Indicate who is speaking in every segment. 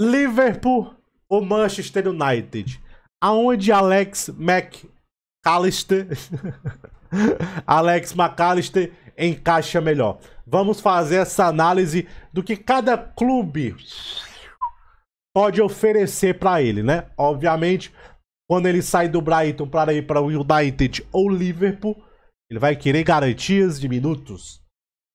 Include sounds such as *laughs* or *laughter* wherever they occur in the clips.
Speaker 1: Liverpool ou Manchester United? Aonde Alex McAllister *laughs* Alex McAllister encaixa melhor? Vamos fazer essa análise do que cada clube pode oferecer para ele, né? Obviamente, quando ele sai do Brighton para ir para o United ou Liverpool, ele vai querer garantias de minutos.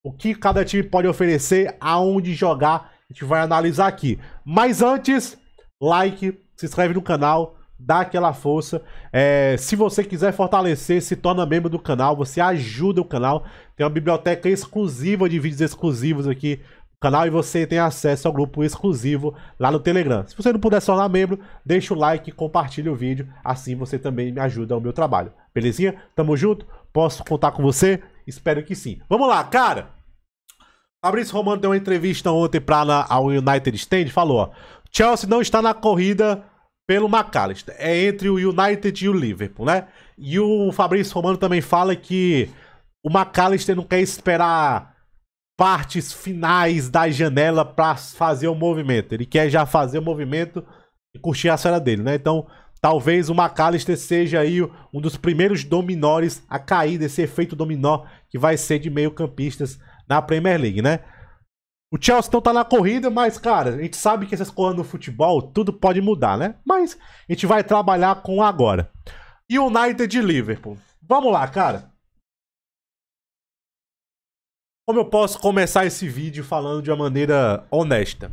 Speaker 1: O que cada time pode oferecer, aonde jogar a gente vai analisar aqui. Mas antes, like, se inscreve no canal, dá aquela força. É, se você quiser fortalecer, se torna membro do canal, você ajuda o canal. Tem uma biblioteca exclusiva de vídeos exclusivos aqui no canal e você tem acesso ao grupo exclusivo lá no Telegram. Se você não puder se tornar membro, deixa o like, compartilha o vídeo, assim você também me ajuda ao meu trabalho. Belezinha? Tamo junto? Posso contar com você? Espero que sim. Vamos lá, cara! Fabrício Romano deu uma entrevista ontem para a United Stand falou: ó, Chelsea não está na corrida pelo McAllister. É entre o United e o Liverpool, né? E o Fabrício Romano também fala que o McAllister não quer esperar partes finais da janela para fazer o movimento. Ele quer já fazer o movimento e curtir a cena dele, né? Então, talvez o McAllister seja aí um dos primeiros dominóres a cair desse efeito dominó que vai ser de meio-campistas na Premier League, né? O Chelsea não tá na corrida, mas, cara, a gente sabe que essas coisas no futebol, tudo pode mudar, né? Mas a gente vai trabalhar com agora. United de Liverpool. Vamos lá, cara. Como eu posso começar esse vídeo falando de uma maneira honesta?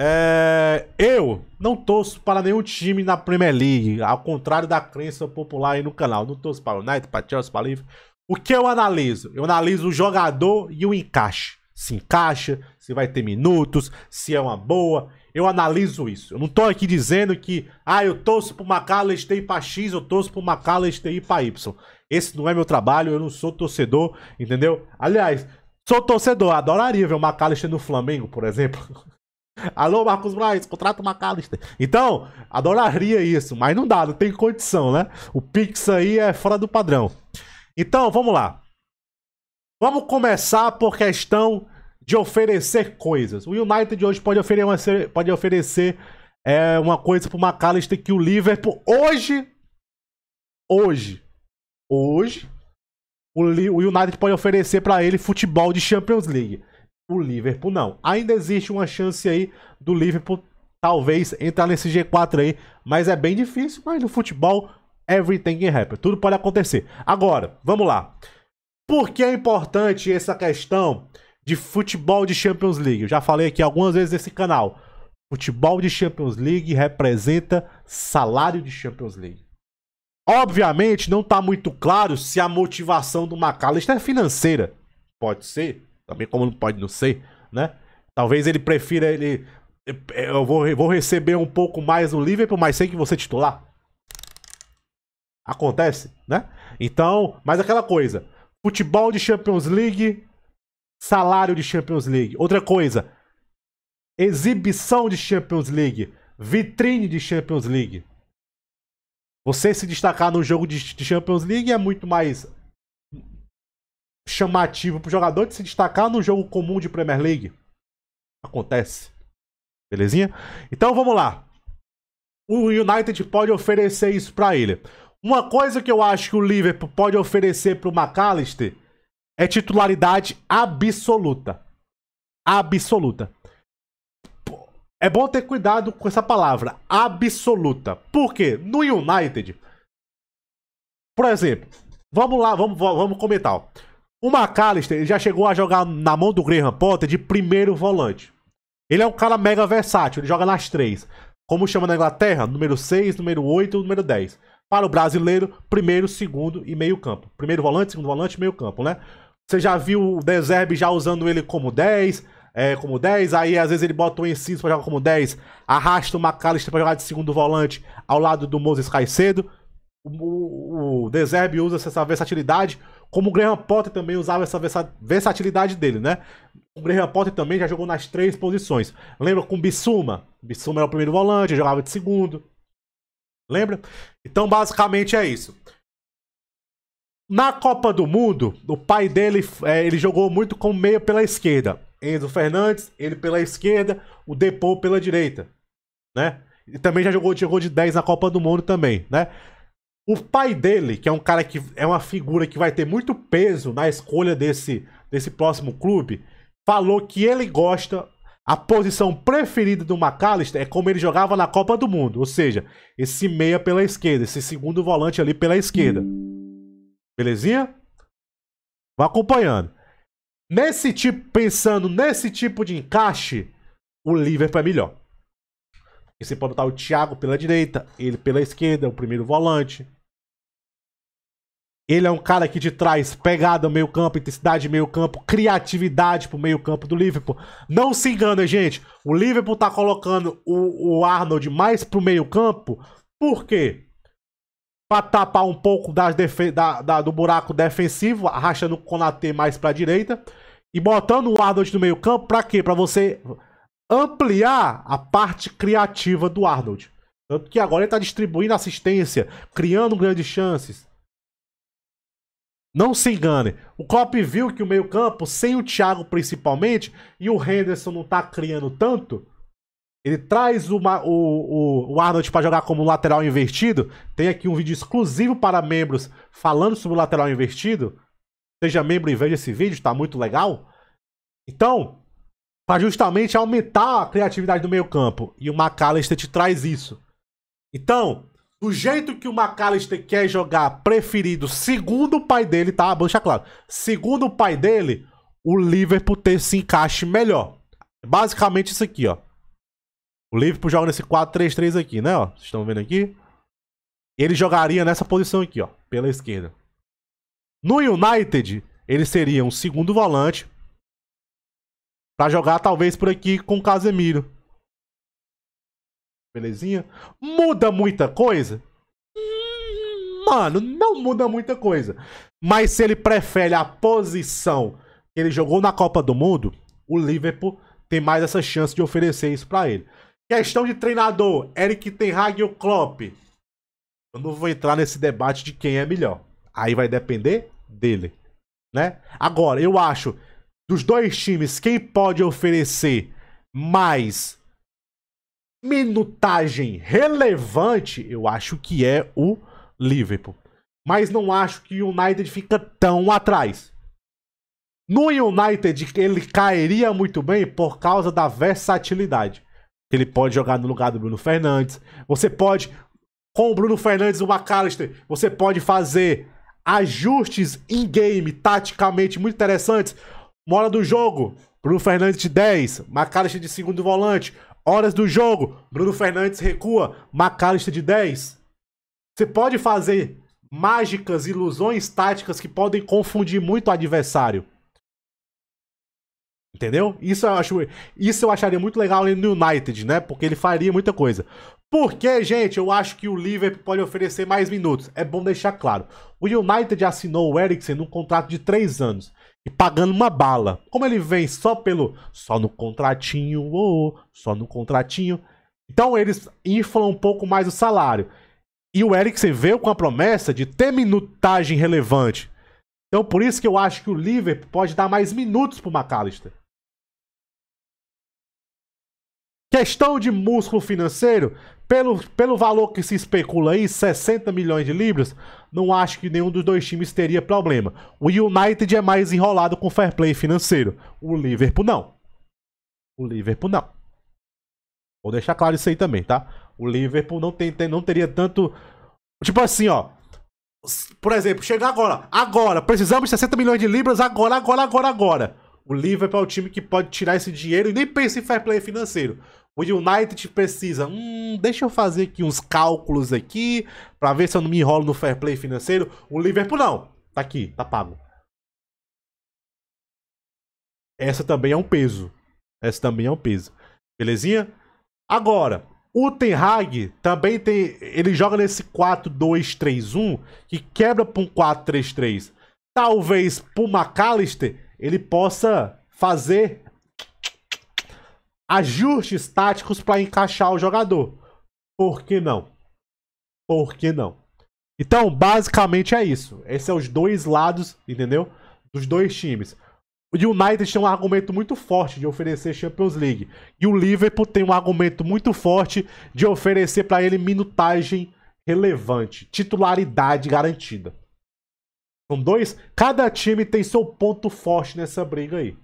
Speaker 1: É... eu não torço para nenhum time na Premier League, ao contrário da crença popular aí no canal. Não torço para o United, para Chelsea, para Liverpool. O que eu analiso? Eu analiso o jogador e o encaixe. Se encaixa, se vai ter minutos, se é uma boa. Eu analiso isso. Eu não tô aqui dizendo que, ah, eu torço pro McAllister ir pra X, eu torço pro McAllister ir pra Y. Esse não é meu trabalho, eu não sou torcedor, entendeu? Aliás, sou torcedor, adoraria ver o McAllister no Flamengo, por exemplo. *laughs* Alô, Marcos Braz, contrata o McAllister. Então, adoraria isso, mas não dá, não tem condição, né? O Pix aí é fora do padrão. Então, vamos lá. Vamos começar por questão de oferecer coisas. O United hoje pode oferecer uma, pode oferecer, é, uma coisa pro McAllister que o Liverpool hoje. Hoje. Hoje. O, o United pode oferecer para ele futebol de Champions League. O Liverpool não. Ainda existe uma chance aí do Liverpool talvez entrar nesse G4 aí, mas é bem difícil. Mas no futebol Everything can happen. Tudo pode acontecer. Agora, vamos lá. Por que é importante essa questão de futebol de Champions League? Eu já falei aqui algumas vezes nesse canal. Futebol de Champions League representa salário de Champions League. Obviamente, não está muito claro se a motivação do McAllister é financeira. Pode ser, também como não pode não ser, né? Talvez ele prefira ele eu vou, vou receber um pouco mais no Liverpool, mas sei que você é titular. Acontece, né? Então, mas aquela coisa. Futebol de Champions League, salário de Champions League. Outra coisa, exibição de Champions League, vitrine de Champions League. Você se destacar no jogo de, Champions League é muito mais chamativo para o jogador de se destacar no jogo comum de Premier League. Acontece. Belezinha? Então vamos lá. O United pode oferecer isso para ele. Uma coisa que eu acho que o Liverpool pode oferecer pro McAllister é titularidade absoluta. Absoluta. É bom ter cuidado com essa palavra, absoluta. Por quê? No United, por exemplo, vamos lá, vamos, vamos comentar. O McAllister já chegou a jogar na mão do Graham Potter de primeiro volante. Ele é um cara mega versátil, ele joga nas três. Como chama na Inglaterra? Número 6, número 8 e número 10 para o brasileiro, primeiro, segundo e meio campo. Primeiro volante, segundo volante, meio campo, né? Você já viu o Deserbe já usando ele como 10, é, como 10, aí às vezes ele bota o Enciso para jogar como 10, arrasta o McAllister para jogar de segundo volante ao lado do Moses Caicedo. O, o, o Deserbe usa essa versatilidade, como o Graham Potter também usava essa versatilidade dele, né? O Graham Potter também já jogou nas três posições. Lembra com o Bissuma? Bissuma era o primeiro volante, jogava de segundo. Lembra? Então, basicamente é isso. Na Copa do Mundo, o pai dele é, ele jogou muito como meio pela esquerda. Enzo Fernandes, ele pela esquerda, o Depô pela direita, né? E também já jogou, jogou de 10 na Copa do Mundo também, né? O pai dele, que é um cara que é uma figura que vai ter muito peso na escolha desse, desse próximo clube, falou que ele gosta a posição preferida do McAllister é como ele jogava na Copa do Mundo, ou seja, esse meia pela esquerda, esse segundo volante ali pela esquerda. Belezinha? Vou acompanhando. Nesse tipo, pensando nesse tipo de encaixe, o Liverpool é melhor. você pode botar o Thiago pela direita, ele pela esquerda, o primeiro volante. Ele é um cara que te traz pegada meio campo, intensidade meio campo, criatividade pro meio campo do Liverpool. Não se engana, gente. O Liverpool tá colocando o, o Arnold mais pro meio campo. Por quê? Pra tapar um pouco das da, da, do buraco defensivo, rachando o Konatê mais pra direita. E botando o Arnold no meio campo, pra quê? Pra você ampliar a parte criativa do Arnold. Tanto que agora ele tá distribuindo assistência, criando grandes chances. Não se engane. O Klopp viu que o meio-campo, sem o Thiago principalmente, e o Henderson não tá criando tanto. Ele traz uma, o, o, o Arnold para jogar como lateral invertido. Tem aqui um vídeo exclusivo para membros falando sobre o lateral invertido. Seja membro e veja esse vídeo, está muito legal. Então, para justamente aumentar a criatividade do meio-campo. E o McAllister te traz isso. Então, do jeito que o McAllister quer jogar preferido, segundo o pai dele, tá? Vou deixar claro. Segundo o pai dele, o Liverpool ter se encaixe melhor. É basicamente isso aqui, ó. O Liverpool joga nesse 4-3-3 aqui, né? Ó, vocês estão vendo aqui? Ele jogaria nessa posição aqui, ó. Pela esquerda. No United, ele seria um segundo volante. Pra jogar talvez por aqui com o Casemiro. Belezinha? Muda muita coisa? Mano, não muda muita coisa. Mas se ele prefere a posição que ele jogou na Copa do Mundo, o Liverpool tem mais essa chance de oferecer isso para ele. Questão de treinador, Eric Ten Hag o Klopp? Eu não vou entrar nesse debate de quem é melhor. Aí vai depender dele, né? Agora, eu acho dos dois times quem pode oferecer mais minutagem relevante, eu acho que é o Liverpool. Mas não acho que o United fica tão atrás. No United, ele cairia muito bem por causa da versatilidade. Ele pode jogar no lugar do Bruno Fernandes. Você pode, com o Bruno Fernandes e o McAllister, você pode fazer ajustes in-game, taticamente, muito interessantes. Mora do jogo, Bruno Fernandes de 10, McAllister de segundo volante, Horas do jogo. Bruno Fernandes recua. McAllister de 10. Você pode fazer mágicas, ilusões táticas que podem confundir muito o adversário. Entendeu? Isso eu, acho, isso eu acharia muito legal no United, né? Porque ele faria muita coisa. Porque, gente, eu acho que o Liverpool pode oferecer mais minutos. É bom deixar claro. O United assinou o Eriksen num contrato de 3 anos e pagando uma bala. Como ele vem só pelo. Só no contratinho, oh, só no contratinho. Então eles inflam um pouco mais o salário. E o Eriksen veio com a promessa de ter minutagem relevante. Então por isso que eu acho que o Liverpool pode dar mais minutos pro McAllister. Questão de músculo financeiro, pelo, pelo valor que se especula aí, 60 milhões de libras, não acho que nenhum dos dois times teria problema. O United é mais enrolado com fair play financeiro. O Liverpool não. O Liverpool não. Vou deixar claro isso aí também, tá? O Liverpool não, tem, tem não teria tanto. Tipo assim, ó. Por exemplo, chegar agora. Agora. Precisamos de 60 milhões de libras agora, agora, agora, agora. O Liverpool é o time que pode tirar esse dinheiro e nem pensa em fair play financeiro. O United precisa, hum, deixa eu fazer aqui uns cálculos aqui para ver se eu não me enrolo no fair play financeiro. O Liverpool não. Tá aqui, tá pago. Essa também é um peso. Essa também é um peso. Belezinha? Agora, o Ten Hag também tem, ele joga nesse 4-2-3-1 que quebra para um 4-3-3. Talvez pro McAllister ele possa fazer ajustes táticos para encaixar o jogador. Por que não? Por que não? Então, basicamente é isso. Esses são é os dois lados, entendeu? Dos dois times. O United tem um argumento muito forte de oferecer Champions League. E o Liverpool tem um argumento muito forte de oferecer para ele minutagem relevante, titularidade garantida. São dois. Cada time tem seu ponto forte nessa briga aí.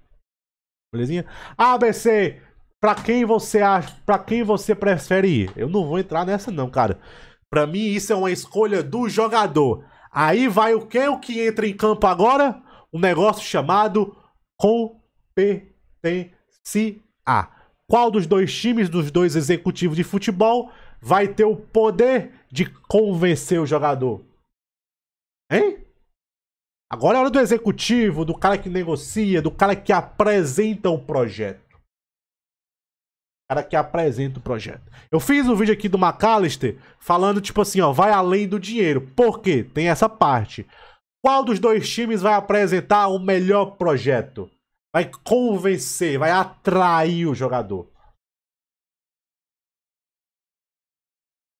Speaker 1: Belezinha? ABC, para quem você acha, para quem você prefere ir. Eu não vou entrar nessa não, cara. Para mim isso é uma escolha do jogador. Aí vai o que o que entra em campo agora? Um negócio chamado competência. Qual dos dois times, dos dois executivos de futebol, vai ter o poder de convencer o jogador? Hein? Agora é hora do executivo, do cara que negocia, do cara que apresenta o projeto cara que apresenta o projeto. Eu fiz um vídeo aqui do McAllister falando, tipo assim, ó, vai além do dinheiro. Por quê? Tem essa parte. Qual dos dois times vai apresentar o melhor projeto? Vai convencer, vai atrair o jogador.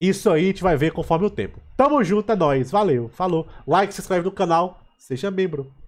Speaker 1: Isso aí a gente vai ver conforme o tempo. Tamo junto, é nóis. Valeu, falou. Like, se inscreve no canal, seja membro.